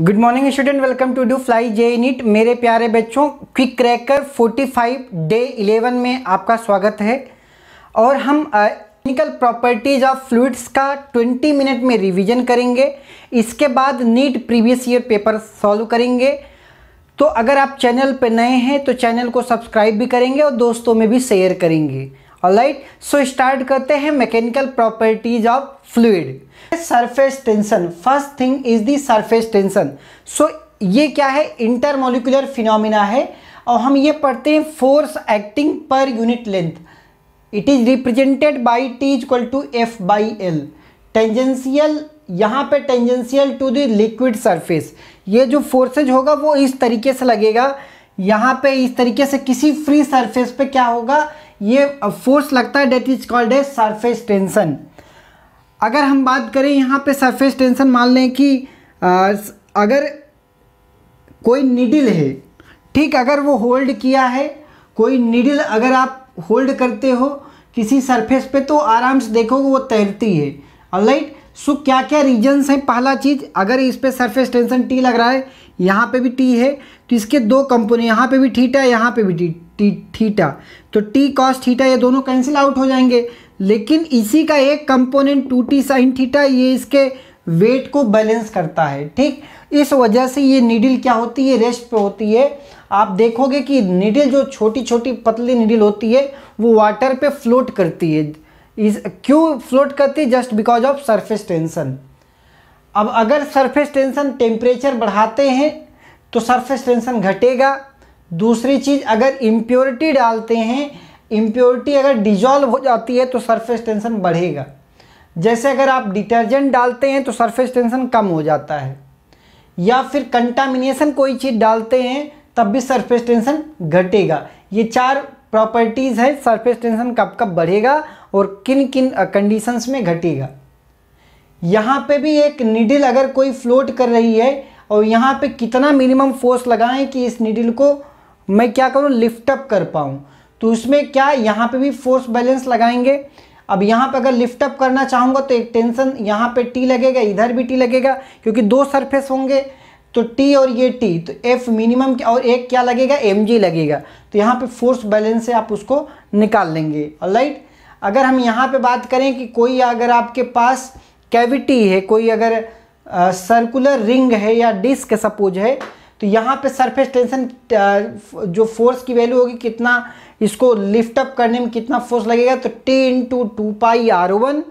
good morning student welcome to do fly J NEET मेरे प्यारे बच्चों क्विक क्रैकर 45 डे 11 में आपका स्वागत है और हम टेक्निकल प्रॉपर्टीज ऑफ फ्लूड्स का 20 मिनट में रिवीजन करेंगे इसके बाद NEET previous year paper solve करेंगे तो अगर आप चैनल पर नए हैं तो चैनल को सब्सक्राइब भी करेंगे और दोस्तों में भी शेयर करेंगे ऑलराइट सो स्टार्ट करते हैं mechanical properties of fluid surface tension first thing is the surface tension so ये क्या है इंटरमोलिकुलर फिनोमिना है और हम ये पढ़ते हैं force acting per unit length it is represented by T equal to F by L tangential यहाँ पे tangential to the liquid surface ये जो फोर्सेज होगा वो इस तरीके से लगेगा यहाँ पे इस तरीके से किसी फ्री सरफेस पे क्या होगा ये फोर्स लगता है that is called a surface tension अगर हम बात करें यहाँ पे सरफेस टेंशन मान लें कि अगर कोई निडिल है ठीक अगर वो होल्ड किया है कोई निडिल अगर आप होल्ड करते हो किसी सरफेस पे तो आराम से देखोगे वो तैरती है और राइट सो so, क्या क्या रीजन्स हैं पहला चीज़ अगर इस पर सरफेस टेंशन टी लग रहा है यहाँ पे भी टी है तो इसके दो कंपोनेंट यहाँ पे भी थीटा यहाँ पे भी टी टी थीटा तो टी कॉस थीटा ये दोनों कैंसिल आउट हो जाएंगे लेकिन इसी का एक component two T sine theta ये इसके वेट को बैलेंस करता है ठीक इस वजह से ये निडिल क्या होती है रेस्ट पे होती है आप देखोगे कि निडिल जो छोटी छोटी पतली निडिल होती है वो वाटर पे फ्लोट करती है इस क्यों फ्लोट करती just because of surface tension अब अगर सरफेस टेंशन टेम्परेचर बढ़ाते हैं तो सरफेस टेंशन घटेगा दूसरी चीज़ अगर इम्प्योरिटी डालते हैं इम्प्योरिटी अगर डिजॉल्व हो जाती है तो सरफेस टेंशन बढ़ेगा जैसे अगर आप डिटर्जेंट डालते हैं तो सरफेस टेंशन कम हो जाता है या फिर कंटामिनेशन कोई चीज़ डालते हैं तब भी सरफेस टेंशन घटेगा ये चार प्रॉपर्टीज़ है सरफेस टेंशन कब कब बढ़ेगा और किन किन कंडीशंस में घटेगा यहाँ पे भी एक निडिल अगर कोई फ्लोट कर रही है और यहाँ पे कितना मिनिमम फोर्स लगाएं कि इस निडिल को मैं क्या करूँ लिफ्टअप कर पाऊँ तो उसमें क्या यहाँ पे भी फोर्स बैलेंस लगाएंगे अब यहाँ पे अगर लिफ्टअप करना चाहूँगा तो एक टेंशन यहाँ पे टी लगेगा इधर भी टी लगेगा क्योंकि दो सरफेस होंगे तो टी और ये टी तो एफ मिनिमम और एक क्या लगेगा एम जी लगेगा तो यहाँ पे फोर्स बैलेंस से आप उसको निकाल लेंगे राइट अगर हम यहाँ पे बात करें कि कोई अगर आपके पास कैविटी है कोई अगर सर्कुलर रिंग है या डिस्क सपोज है तो यहाँ पे सरफेस टेंशन जो फोर्स की वैल्यू होगी कितना इसको लिफ्ट अप करने में कितना फोर्स लगेगा तो T into two pi R one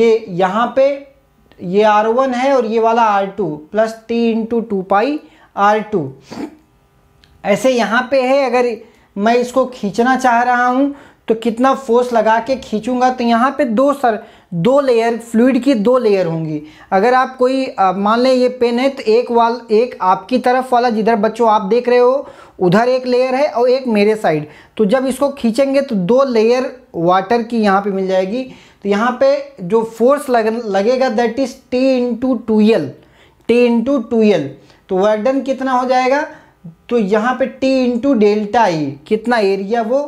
ये यहाँ पे ये आर वन है और ये वाला R two plus T into two pi R two ऐसे यहाँ पे है अगर मैं इसको खींचना चाह रहा हूँ तो कितना फोर्स लगा के खींचूंगा तो यहाँ पे दो सर दो लेयर फ्लूड की दो लेयर होंगी अगर आप कोई मान लें ये पेन है तो एक वाल एक आपकी तरफ वाला जिधर बच्चों आप देख रहे हो उधर एक लेयर है और एक मेरे साइड तो जब इसको खींचेंगे तो दो लेयर वाटर की यहाँ पे मिल जाएगी तो यहाँ पे जो फोर्स लग, लगेगा that is T into two L T into two L तो वर्डन कितना हो जाएगा तो यहाँ पे टी इंटू डेल्टा ई कितना एरिया वो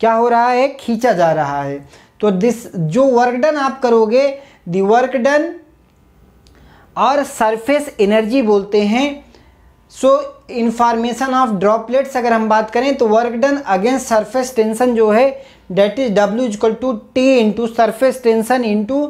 क्या हो रहा है खींचा जा रहा है तो दिस जो वर्क डन आप करोगे दी वर्क डन और सरफेस एनर्जी बोलते हैं so so, information of droplets अगर हम बात करें तो work done against surface tension जो है that is W is equal to T into surface tension into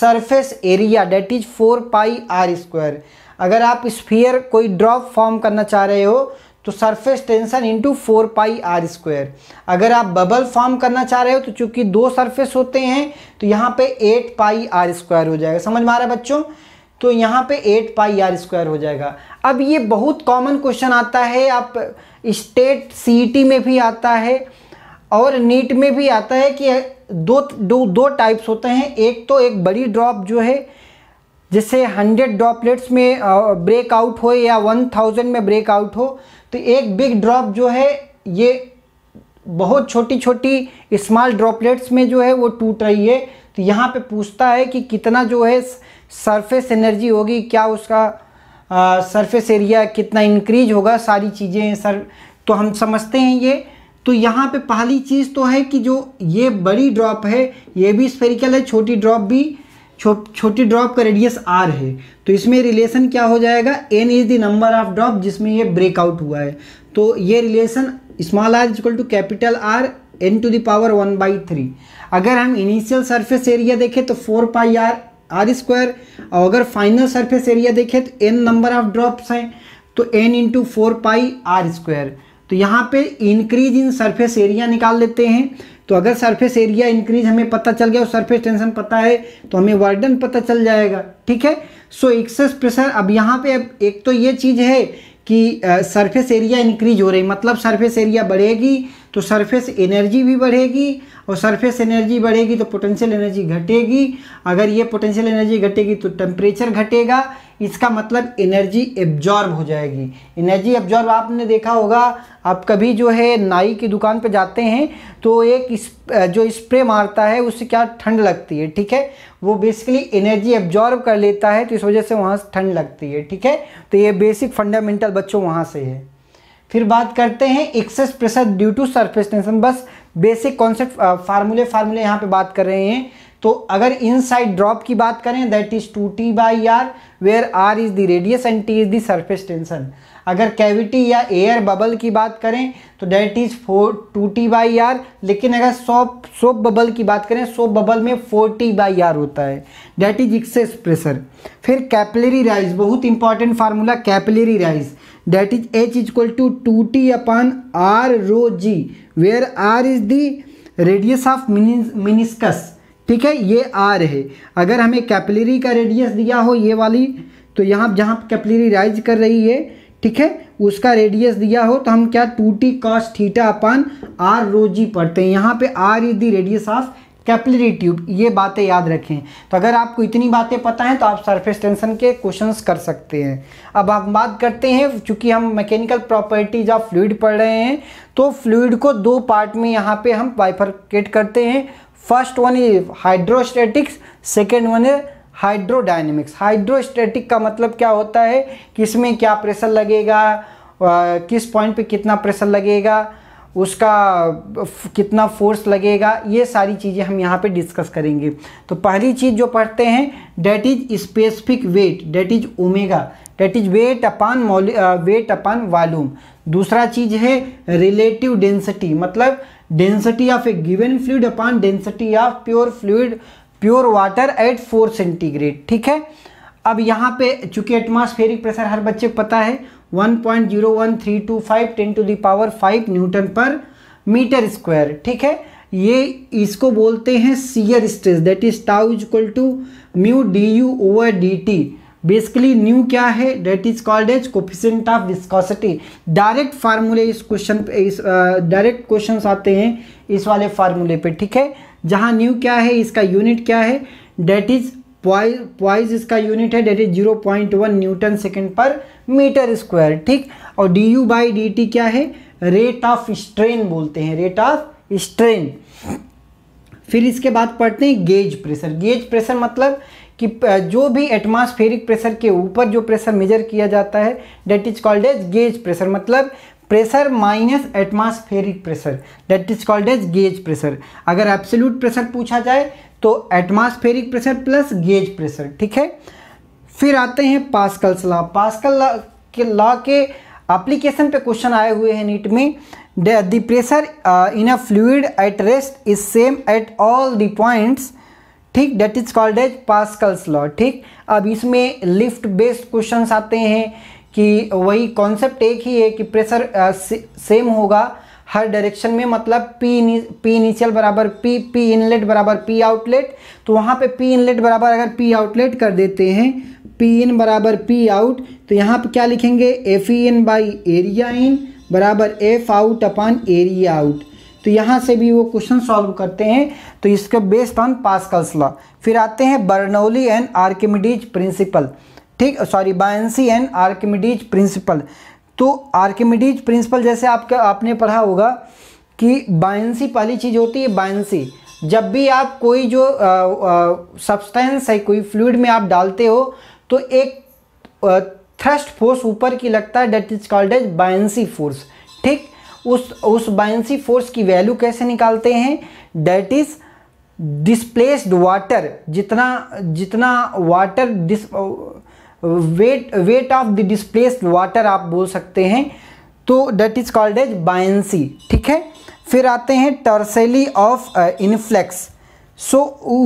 surface area that is four pi are square अगर आप स्फीयर कोई ड्रॉप फॉर्म करना चाह रहे हो तो surface tension into four pi are square अगर आप बबल फॉर्म करना चाह रहे हो तो चूंकि दो सरफेस होते हैं तो यहाँ पे एट पाई आर स्क्वायर हो जाएगा समझ में आ रहा है बच्चों तो यहाँ पे एट पाई आर स्क्वायर हो जाएगा अब ये बहुत कॉमन क्वेश्चन आता है आप स्टेट सीईटी में भी आता है और नीट में भी आता है कि दो दो दो टाइप्स होते हैं एक तो एक बड़ी ड्रॉप जो है जैसे हंड्रेड ड्रॉपलेट्स में ब्रेकआउट हो या वन थाउजेंड में ब्रेकआउट हो तो एक बिग ड्रॉप जो है ये बहुत छोटी छोटी स्मॉल ड्रॉपलेट्स में जो है वो टूट रही है तो यहाँ पे पूछता है कि कितना जो है सरफेस एनर्जी होगी क्या उसका सरफेस एरिया कितना इंक्रीज होगा सारी चीज़ें सर तो हम समझते हैं ये तो यहाँ पे पहली चीज़ तो है कि जो ये बड़ी ड्रॉप है ये भी स्फेरिकल है छोटी ड्रॉप भी छो, छोटी ड्रॉप का रेडियस आर है तो इसमें रिलेशन क्या हो जाएगा N is the number of drop जिसमें ये ब्रेकआउट हुआ है तो ये relation small R is equal to capital R N to the power one by three अगर हम इनिशियल सरफेस एरिया देखें तो four pi R R square और अगर फाइनल सरफेस एरिया देखें तो एन नंबर ऑफ ड्रॉप्स हैं तो N into four pi are square तो यहाँ पे इंक्रीज इन सरफेस एरिया निकाल लेते हैं तो अगर सरफेस एरिया इंक्रीज हमें पता चल गया और सरफेस टेंशन पता है तो हमें वर्डन पता चल जाएगा ठीक है सो एक्सेस प्रेशर अब यहाँ पे अब एक तो ये चीज़ है कि सरफेस एरिया इंक्रीज हो रही मतलब सरफेस एरिया बढ़ेगी तो सरफेस एनर्जी भी बढ़ेगी और सरफेस एनर्जी बढ़ेगी तो पोटेंशियल एनर्जी घटेगी अगर ये पोटेंशियल एनर्जी घटेगी तो टेम्परेचर घटेगा इसका मतलब एनर्जी एब्जॉर्ब हो जाएगी एनर्जी एब्जॉर्ब आपने देखा होगा आप कभी जो है नाई की दुकान पर जाते हैं तो एक जो स्प्रे मारता है उससे क्या ठंड लगती है ठीक है वो बेसिकली एनर्जी एब्जॉर्ब कर लेता है तो इस वजह से वहाँ ठंड लगती है ठीक है तो ये बेसिक फंडामेंटल बच्चों वहाँ से है फिर बात करते हैं excess pressure due to surface tension बस बेसिक कॉन्सेप्ट फार्मूले फार्मूले यहाँ पे बात कर रहे हैं तो अगर इन साइड ड्रॉप की बात करें that is two T by R where R is the radius and T is the surface tension अगर कैविटी या एयर बबल की बात करें तो that is four two T by R लेकिन अगर सोप सोप बबल की बात करें सोप बबल में फोर टी बाई आर होता है डेट इज एक्सेस प्रेशर फिर कैपलेरी राइज बहुत important formula capillary rise that is H is equal to two T upon R rho G where R is the radius of meniscus ठीक है ये are है अगर हमें कैपिलरी का radius दिया हो ये वाली तो यहाँ जहाँ कैपिलरी राइज कर रही है ठीक है उसका रेडियस दिया हो तो हम क्या two T cos theta upon R rho g पढ़ते हैं यहाँ पे R is the radius of capillary tube ये बातें याद रखें तो अगर आपको इतनी बातें पता हैं तो आप सरफेस टेंशन के क्वेश्चंस कर सकते हैं अब हम बात करते हैं चूंकि हम मैकेनिकल प्रॉपर्टीज ऑफ फ्लूड पढ़ रहे हैं तो फ्लूड को दो पार्ट में यहाँ पे हम बाइफर्केट करते हैं first one is hydrostatics second one is hydrodynamics hydrostatic का मतलब क्या होता है किस में क्या प्रेशर लगेगा किस पॉइंट पे कितना प्रेशर लगेगा उसका कितना फोर्स लगेगा ये सारी चीज़ें हम यहाँ पे डिस्कस करेंगे तो पहली चीज़ जो पढ़ते हैं that is specific weight that is omega that is weight upon weight upon volume दूसरा चीज़ है रिलेटिव डेंसिटी मतलब density of a given fluid upon density of pure fluid pure water at four centigrade ठीक है अब यहाँ पे चूंकि एटमॉस्फेरिक प्रेशर हर बच्चे को पता है 1.01325 10 to the power 5 newton per metre square ठीक है ये इसको बोलते हैं shear stress that is tau is equal to mu D U over D T basically mu क्या है that is called as coefficient of viscosity direct फार्मूले इस क्वेश्चन पे इस डायरेक्ट क्वेश्चन आते हैं इस वाले फार्मूले पे ठीक है जहाँ न्यू क्या है इसका यूनिट क्या है डेट इज पॉइज इसका यूनिट है that is zero point one newton second per metre square ठीक और D U by D T क्या है रेट ऑफ स्ट्रेन बोलते हैं रेट ऑफ स्ट्रेन फिर इसके बाद पढ़ते हैं गेज प्रेशर गेज प्रेशर मतलब कि जो भी एटमॉस्फेरिक प्रेशर के ऊपर जो प्रेशर मेजर किया जाता है that is called as gauge pressure मतलब pressure minus atmospheric pressure that is called as gauge pressure अगर एब्सोल्यूट प्रेशर पूछा जाए तो atmospheric pressure plus gauge pressure ठीक है फिर आते हैं पास्कल्स लॉ पास्कल लॉ के लॉ के एप्लीकेशन पे क्वेश्चन आए हुए हैं नीट में the pressure in a fluid at rest is same at all the points ठीक that is called as Pascal's law ठीक अब इसमें लिफ्ट बेस्ड क्वेश्चंस आते हैं कि वही कॉन्सेप्ट एक ही है कि प्रेशर uh, सेम होगा हर डायरेक्शन में मतलब पी पी इनिशियल बराबर पी पी इनलेट बराबर पी आउटलेट तो वहाँ पे पी इनलेट बराबर अगर पी आउटलेट कर देते हैं पी इन बराबर पी आउट तो यहाँ पे क्या लिखेंगे F E in by area in बराबर F out upon area out तो यहाँ से भी वो क्वेश्चन सॉल्व करते हैं तो इसके बेस्ड ऑन पास्कल्स लॉ फिर आते हैं बर्नौली एंड आर्किमिडीज प्रिंसिपल ठीक sorry buoyancy and Archimedes principle तो आर्किमिडीज प्रिंसिपल जैसे आपका आपने पढ़ा होगा कि बायंसी पहली चीज़ होती है बायंसी जब भी आप कोई जो सब्सटेंस है कोई फ्लूड में आप डालते हो तो एक थ्रस्ट फोर्स ऊपर की लगता है that is called as buoyancy force ठीक उस उस बायंसी फोर्स की वैल्यू कैसे निकालते हैं डेट इज़ डिस्प्लेस्ड वाटर जितना जितना water dis weight weight of the displaced water आप बोल सकते हैं तो that is called as buoyancy ठीक है फिर आते हैं टर्सेली ऑफ इनफ्लेक्स सो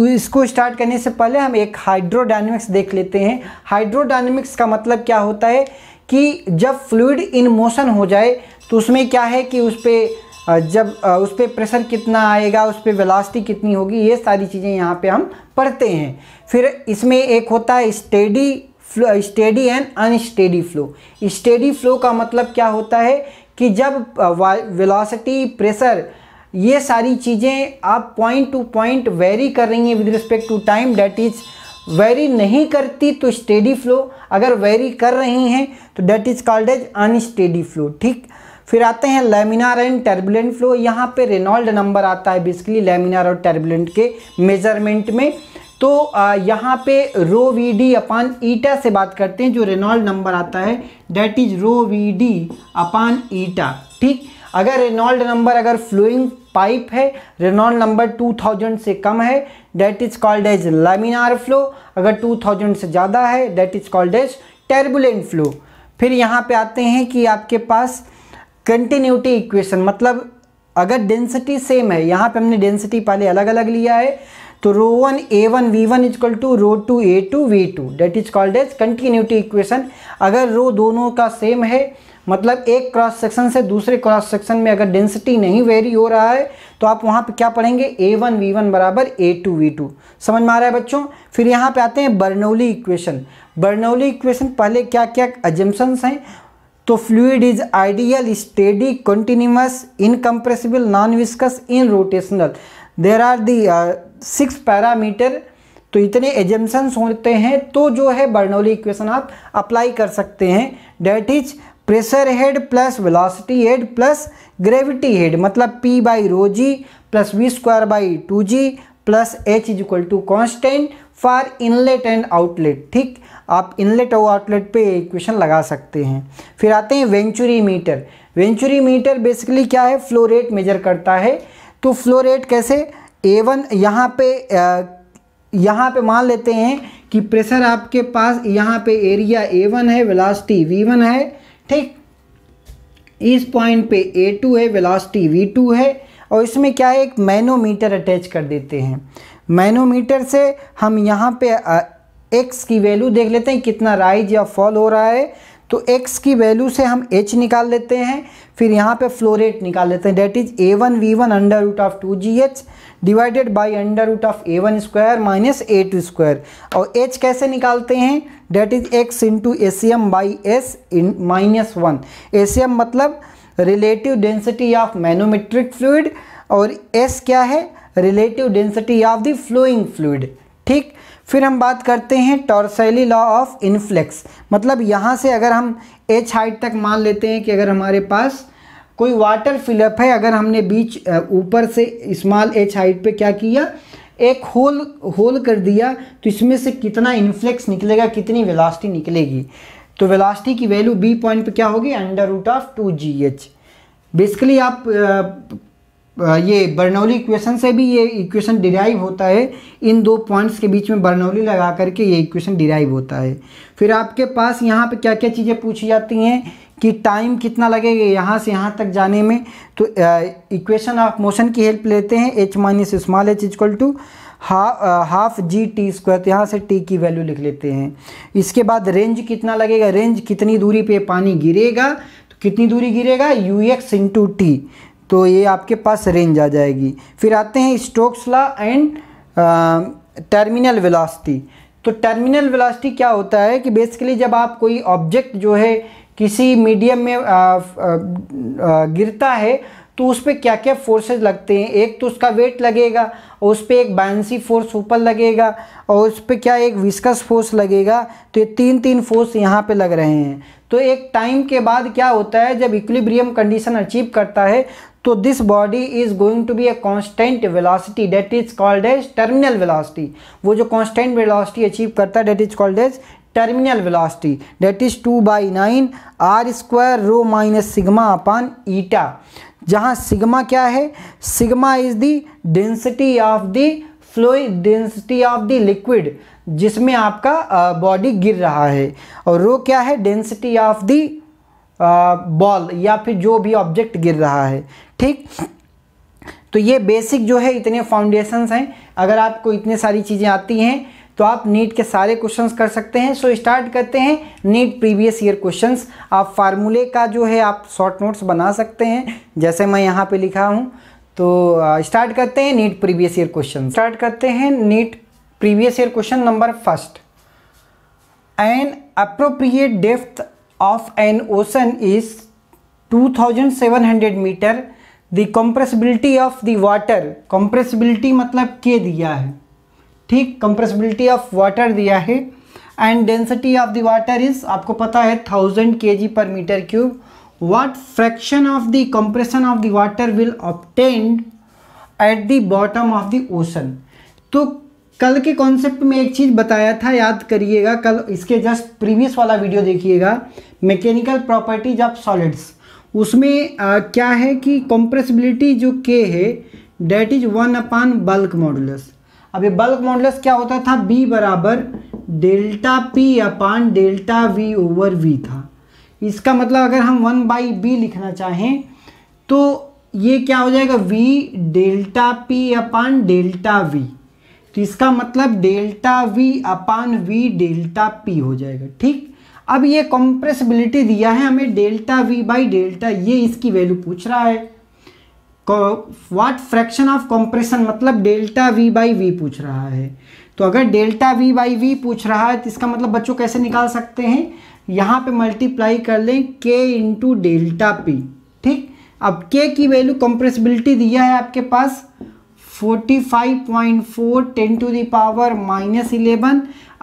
इसको स्टार्ट करने से पहले हम एक हाइड्रोडाइनमिक्स देख लेते हैं हाइड्रोडाइनमिक्स का मतलब क्या होता है कि जब फ्लूड इन मोशन हो जाए तो उसमें क्या है कि उस पर uh, जब uh, उस पर प्रेशर कितना आएगा उस पर वेलासिटी कितनी होगी ये सारी चीज़ें यहाँ पे हम पढ़ते हैं फिर इसमें एक होता है steady flow steady and unsteady flow steady flow का मतलब क्या होता है कि जब वेलोसिटी प्रेशर ये सारी चीज़ें आप पॉइंट टू पॉइंट वेरी कर रही हैं with respect to time that is vary नहीं करती तो स्टेडी फ्लो अगर वेरी कर रही हैं तो that is called as unsteady flow ठीक फिर आते हैं लेमिनार एंड टर्बुलेंट फ्लो यहाँ पे रेनॉल्ड नंबर आता है बेसिकली लेमिनार और टर्बुलेंट के मेजरमेंट में तो यहाँ पे रो वी डी अपान ईटा से बात करते हैं जो रेनॉल्ड नंबर आता है that is rho V D upon eta ठीक अगर रेनॉल्ड नंबर अगर फ्लोइंग पाइप है रेनॉल्ड नंबर 2000 से कम है that is called as laminar flow अगर 2000 से ज़्यादा है that is called as turbulent flow फिर यहाँ पे आते हैं कि आपके पास कंटिन्यूटी इक्वेशन मतलब अगर डेंसिटी सेम है यहाँ पे हमने डेंसिटी पहले अलग अलग लिया है तो rho one A one we one is equal to rho two A two V two that is called as continuity equation अगर रो दोनों का सेम है मतलब एक क्रॉस सेक्शन से दूसरे क्रॉस सेक्शन में अगर डेंसिटी नहीं वेरी हो रहा है तो आप वहाँ पे क्या पढ़ेंगे ए वन वी वन बराबर ए टू वी टू समझ में आ रहा है बच्चों फिर यहाँ पे आते हैं बर्नौली इक्वेशन बर्नौली इक्वेशन पहले क्या क्या एजम्पन्स हैं तो fluid is ideal steady continuous incompressible non viscous irrotational there are the six parameter तो इतने एजेंशंस होते हैं तो जो है बर्नौली इक्वेशन आप अप्लाई कर सकते हैं that is pressure head plus velocity head plus gravity head मतलब P by rho ji plus we square by two ji plus H is equal to constant for inlet and outlet ठीक आप inlet और outlet पे equation लगा सकते हैं फिर आते हैं venturi meter venturi meter basically क्या है फ्लो रेट मेजर करता है तो फ्लो रेट कैसे ए वन यहाँ पे यहाँ पे मान लेते हैं कि प्रेशर आपके पास यहाँ पे एरिया ए वन है वेलासिटी वी वन है ठीक इस पॉइंट पे ए टू है वेलासिटी वी टू है और इसमें क्या है एक मैनोमीटर अटैच कर देते हैं मैनोमीटर से हम यहाँ पे एक्स की वैल्यू देख लेते हैं कितना राइज या फॉल हो रहा है तो x की वैल्यू से हम h निकाल लेते हैं फिर यहाँ पे फ्लो रेट निकाल लेते हैं that is a one we one under root of two g h divided by under root of a one square minus a two square और h कैसे निकालते हैं that is x into a c m by s in minus one a c m मतलब relative density of manometric fluid और s क्या है relative density of the flowing fluid ठीक फिर हम बात करते हैं टॉर्सैली लॉ ऑफ इन्फ्लेक्स मतलब यहाँ से अगर हम एच हाइट तक मान लेते हैं कि अगर हमारे पास कोई वाटर फिलअप है अगर हमने बीच ऊपर से स्मॉल एच हाइट पे क्या किया एक होल होल कर दिया तो इसमें से कितना इन्फ्लेक्स निकलेगा कितनी वेलासिटी निकलेगी तो वेलासिटी की वैल्यू बी पॉइंट पे क्या होगी under root of two g h basically आप ये बर्नौली इक्वेशन से भी ये इक्वेशन डिराइव होता है इन दो पॉइंट्स के बीच में बर्नौली लगा करके ये इक्वेशन डिराइव होता है फिर आपके पास यहाँ पे क्या क्या चीज़ें पूछी जाती हैं कि टाइम कितना लगेगा यहाँ से यहाँ तक जाने में तो इक्वेशन ऑफ मोशन की हेल्प लेते हैं h minus small h is equal to हा, हाफ जी टी स्क्वायर तो यहाँ से टी की वैल्यू लिख लेते हैं इसके बाद रेंज कितना लगेगा रेंज कितनी दूरी पे पानी गिरेगा तो कितनी दूरी गिरेगा यू एक्स इंटू टी तो ये आपके पास रेंज आ जाएगी फिर आते हैं Stokes law and terminal velocity तो टर्मिनल वेलोसिटी क्या होता है कि बेसिकली जब आप कोई ऑब्जेक्ट जो है किसी मीडियम में आ, आ, आ, गिरता है तो उस पर क्या क्या फोर्सेज लगते हैं एक तो उसका वेट लगेगा और उस पर एक बैंसी फोर्स ऊपर लगेगा और उस पर क्या एक विस्कस फोर्स लगेगा तो ये तीन तीन फोर्स यहाँ पे लग रहे हैं तो एक टाइम के बाद क्या होता है जब इक्विलिब्रियम कंडीशन अचीव करता है तो this body is going to be a constant velocity that is called as terminal velocity वो जो कांस्टेंट वेलोसिटी अचीव करता है that is called as terminal velocity that is two by nine r square rho minus sigma upon eta जहाँ sigma क्या है sigma is the density of the fluid density of the liquid जिसमें आपका body गिर रहा है और रो क्या है डेंसिटी ऑफ दी बॉल या फिर जो भी ऑब्जेक्ट गिर रहा है ठीक तो ये बेसिक जो है इतने फाउंडेशंस हैं अगर आपको इतने सारी चीज़ें आती हैं तो आप नीट के सारे क्वेश्चंस कर सकते हैं सो स्टार्ट करते हैं नीट प्रीवियस ईयर क्वेश्चंस आप फार्मूले का जो है आप शॉर्ट नोट्स बना सकते हैं जैसे मैं यहाँ पे लिखा हूँ तो स्टार्ट करते हैं NEET previous year question start करते हैं NEET previous year question number first an appropriate depth of an ocean is 2700 metre the compressibility of the water compressibility मतलब के दिया है ठीक कंप्रेसिबिलिटी ऑफ वाटर दिया है and density of the water is आपको पता है थाउजेंड के जी पर metre cube what fraction of the compression of the water will obtained at the bottom of the ocean तो कल के कॉन्सेप्ट में एक चीज़ बताया था याद करिएगा कल इसके जस्ट प्रीवियस वाला वीडियो देखिएगा मैकेनिकल प्रॉपर्टीज ऑफ सॉलिड्स उसमें आ, क्या है कि कॉम्प्रेसिबिलिटी जो के है that is one upon bulk modulus अब ये बल्क मॉडुलस क्या होता था बी बराबर delta p upon delta v over v था इसका मतलब अगर हम वन बाई बी लिखना चाहें तो ये क्या हो जाएगा v delta p upon delta v तो इसका मतलब delta v upon v delta p हो जाएगा ठीक अब ये कंप्रेसिबिलिटी दिया है हमें डेल्टा वी बाई डेल्टा ये इसकी वैल्यू पूछ रहा है वाट फ्रैक्शन ऑफ कंप्रेशन मतलब डेल्टा वी बाई वी पूछ रहा है तो अगर डेल्टा वी बाई वी पूछ रहा है तो इसका मतलब बच्चों कैसे निकाल सकते हैं यहाँ पे मल्टीप्लाई कर लें के इंटू डेल्टा पी ठीक अब के की वैल्यू कंप्रेसिबिलिटी दिया है आपके पास forty five point four ten to power minus eleven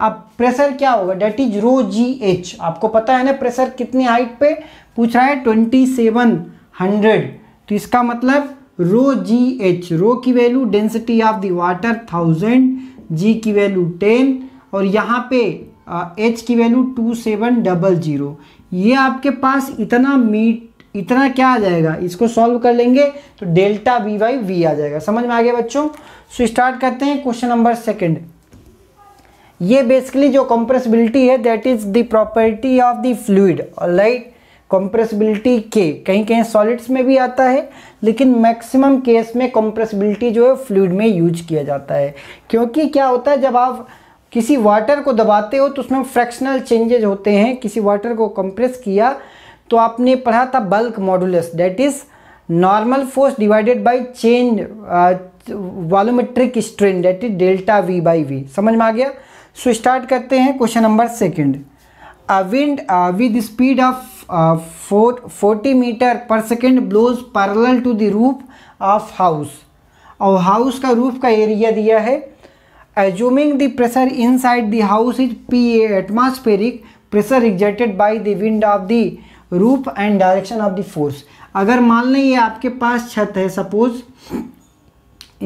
अब प्रेशर क्या होगा that is rho g h आपको पता है ना प्रेशर कितनी हाइट पे पूछ रहा है ट्वेंटी सेवन हंड्रेड तो इसका मतलब रो जी एच रो की value density of the water thousand g की वैल्यू टेन और यहाँ पे एच uh, की value two seven double zero ये आपके पास इतना मीट इतना क्या आ जाएगा इसको सॉल्व कर लेंगे तो डेल्टा बी बाई वी आ जाएगा समझ में आ गया बच्चों सो स्टार्ट करते हैं क्वेश्चन नंबर सेकंड ये बेसिकली जो कंप्रेसिबिलिटी है that is the property of the fluid लाइट कंप्रेसिबिलिटी के कहीं कहीं सॉलिड्स में भी आता है लेकिन मैक्सिमम केस में कंप्रेसिबिलिटी जो है फ्लूड में यूज किया जाता है क्योंकि क्या होता है जब आप किसी वाटर को दबाते हो तो उसमें फ्रैक्शनल चेंजेज होते हैं किसी वाटर को कंप्रेस किया तो आपने पढ़ा था bulk modulus that is normal force divided by change volumetric strain that is delta v by v समझ में आ गया सो so, स्टार्ट करते हैं question number second a wind uh, with speed of uh, 4, 40 meter per second blows parallel to the और house का roof का area दिया है assuming the pressure inside the house is p atmospheric pressure exerted by the wind of the roof and direction of the force अगर मान लें ये आपके पास छत है सपोज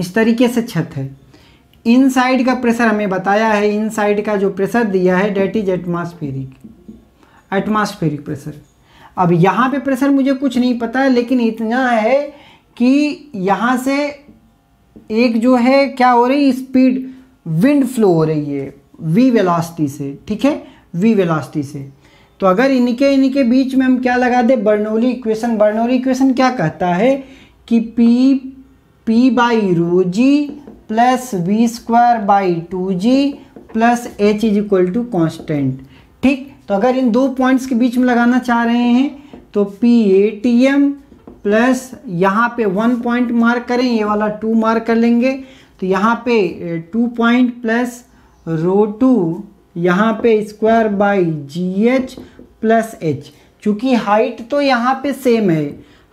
इस तरीके से छत है इन साइड का प्रेशर हमें बताया है इन साइड का जो प्रेशर दिया है that is atmospheric atmospheric pressure अब यहाँ पे प्रेशर मुझे कुछ नहीं पता है लेकिन इतना है कि यहाँ से एक जो है क्या हो रही स्पीड विंड फ्लो हो रही है वी वेलासिटी से ठीक है वी वेलासिटी से तो अगर इनके इनके बीच में हम क्या लगा दें बर्नौली इक्वेशन बर्नौली इक्वेशन क्या कहता है कि P p by rho g plus we square by two ji plus H is equal to constant ठीक तो अगर इन दो पॉइंट्स के बीच में लगाना चाह रहे हैं तो p a t m plus यहाँ पे वन पॉइंट मार्क करें ये वाला टू मार्क कर लेंगे तो यहाँ पे two point plus rho two यहाँ पे square by g h plus h चूँकि हाइट तो यहाँ पे सेम है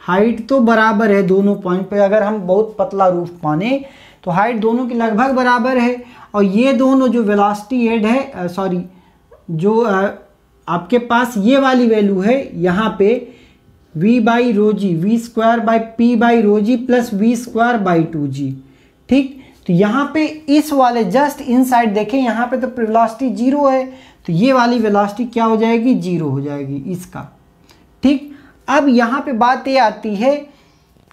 हाइट तो बराबर है दोनों पॉइंट पे अगर हम बहुत पतला रूफ माने तो हाइट दोनों की लगभग बराबर है और ये दोनों जो वेलासिटी एड है सॉरी जो आ, आपके पास ये वाली वैल्यू है यहाँ पे v by rho g v square by p by rho ji plus we square by two g ठीक तो यहाँ पे इस वाले जस्ट साइड देखें यहाँ पे तो वेलोसिटी जीरो है तो ये वाली वेलोसिटी क्या हो जाएगी जीरो हो जाएगी इसका ठीक अब यहाँ पे बात ये आती है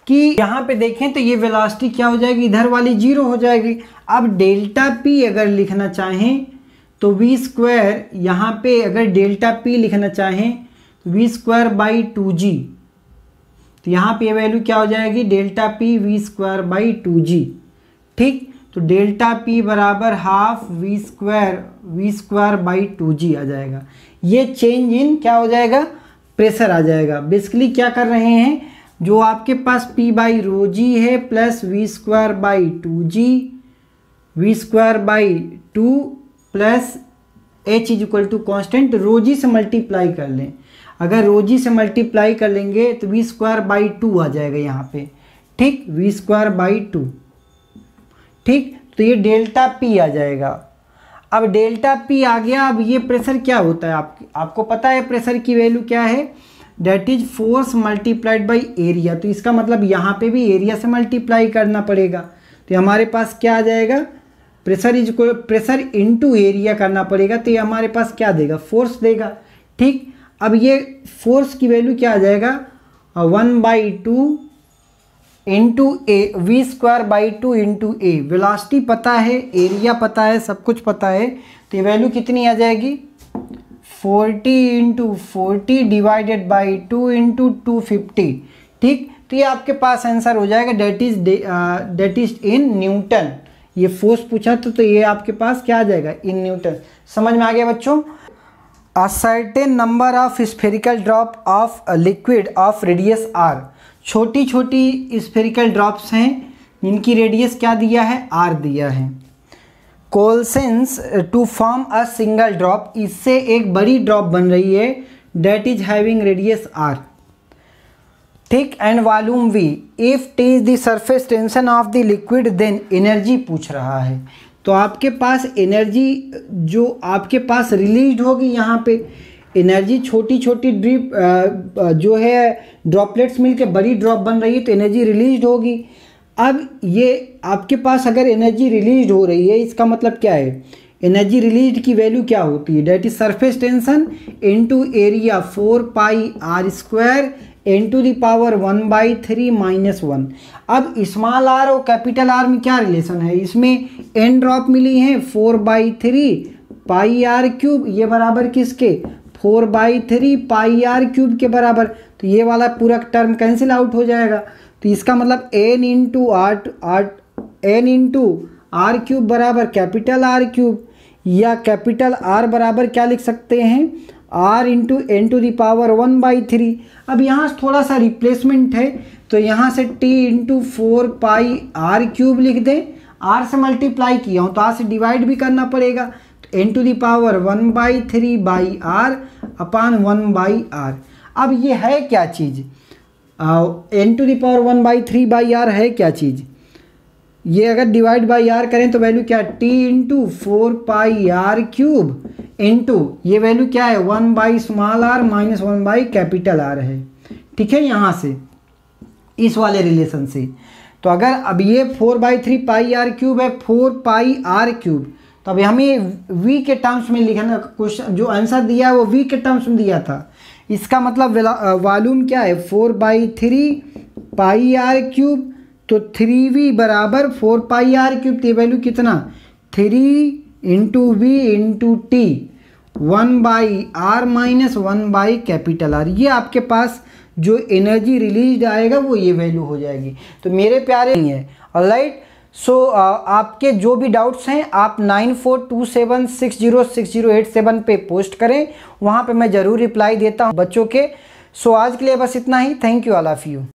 कि यहाँ पे देखें तो ये वेलोसिटी क्या हो जाएगी इधर वाली जीरो हो जाएगी अब डेल्टा पी अगर लिखना चाहें तो वी स्क्वायर यहाँ पे अगर डेल्टा पी लिखना चाहें तो v square by two g तो यहाँ पे वैल्यू क्या हो जाएगी delta p v square by two g ठीक तो डेल्टा पी बराबर half v square v square by two g आ जाएगा ये चेंज इन क्या हो जाएगा प्रेशर आ जाएगा बेसिकली क्या कर रहे हैं जो आपके पास पी बाई रो जी है plus we square by two g v square by two plus H is equal to constant rho g से मल्टीप्लाई कर लें अगर रोजी से मल्टीप्लाई कर लेंगे तो वी स्क्वायर बाई टू आ जाएगा यहाँ पे ठीक वी स्क्वायर बाई टू ठीक तो ये डेल्टा पी आ जाएगा अब डेल्टा पी आ गया अब ये प्रेशर क्या होता है आपके आपको पता है प्रेशर की वैल्यू क्या है that is force multiplied by area तो इसका मतलब यहाँ पे भी एरिया से मल्टीप्लाई करना पड़ेगा तो हमारे पास क्या आ जाएगा प्रेशर इज को प्रेशर टू एरिया करना पड़ेगा तो ये हमारे पास क्या देगा फोर्स देगा ठीक अब ये फोर्स की वैल्यू क्या आ जाएगा one by two into a v square by two into a velocity पता है एरिया पता है सब कुछ पता है तो ये वैल्यू कितनी आ जाएगी 40 into forty divided by two into two fifty ठीक तो ये आपके पास आंसर हो जाएगा that is that is in newton ये फोर्स पूछा तो तो ये आपके पास क्या आ जाएगा इन न्यूटन समझ में आ गया बच्चों a certain number of spherical drop of liquid of radius r छोटी छोटी स्फेरिकल ड्रॉप्स हैं जिनकी रेडियस क्या दिया है आर दिया है coalesce to form a single drop इससे एक बड़ी ड्रॉप बन रही है that is having radius r ठीक and volume v if t is the surface tension of the liquid then energy पूछ रहा है तो आपके पास एनर्जी जो आपके पास रिलीज होगी यहाँ पे एनर्जी छोटी छोटी ड्रिप जो है ड्रॉपलेट्स मिलकर बड़ी ड्रॉप बन रही है तो एनर्जी रिलीज होगी अब ये आपके पास अगर एनर्जी रिलीज हो रही है इसका मतलब क्या है एनर्जी रिलीज की वैल्यू क्या होती है that is surface tension into area four pi are square n to the power one by three minus one अब स्मॉल आर और कैपिटल आर में क्या रिलेशन है इसमें एन ड्रॉप मिली है four by three pi r cube ये बराबर किसके four by three pi r cube के बराबर तो ये वाला पूरा टर्म कैंसिल आउट हो जाएगा तो इसका मतलब n into r r n into r cube बराबर कैपिटल आर क्यूब या कैपिटल आर बराबर क्या लिख सकते हैं r into n to the power one by three अब यहाँ थोड़ा सा रिप्लेसमेंट है तो यहाँ से t into four pi r cube लिख दें आर से मल्टीप्लाई किया हूँ तो आर से डिवाइड भी करना पड़ेगा n to the power one by three by r upon one by r अब ये है क्या चीज़ n to the power one by three by r है क्या चीज़ ये अगर डिवाइड बाई आर करें तो वैल्यू क्या t into four pi r cube into ये वैल्यू क्या है one by small r minus one by capital r है ठीक है यहाँ से इस वाले रिलेशन से तो अगर अब ये four by three pi r cube है फोर पाई आर क्यूब तो अभी हमें वी के टर्म्स में लिखना क्वेश्चन जो आंसर दिया है वो वी के टर्म्स में दिया था इसका मतलब वॉल्यूम क्या है four by three pi r cube तो थ्री वी बराबर फोर पाई आर क्यूब ये वैल्यू कितना three into v into t one by r minus one by capital r ये आपके पास जो एनर्जी रिलीज आएगा वो ये वैल्यू हो जाएगी तो मेरे प्यारे नहीं है और राइट सो so, uh, आपके जो भी डाउट्स हैं आप nine four two seven six zero six zero eight seven पे पोस्ट करें वहाँ पे मैं ज़रूर रिप्लाई देता हूँ बच्चों के सो so, आज के लिए बस इतना ही thank you all of you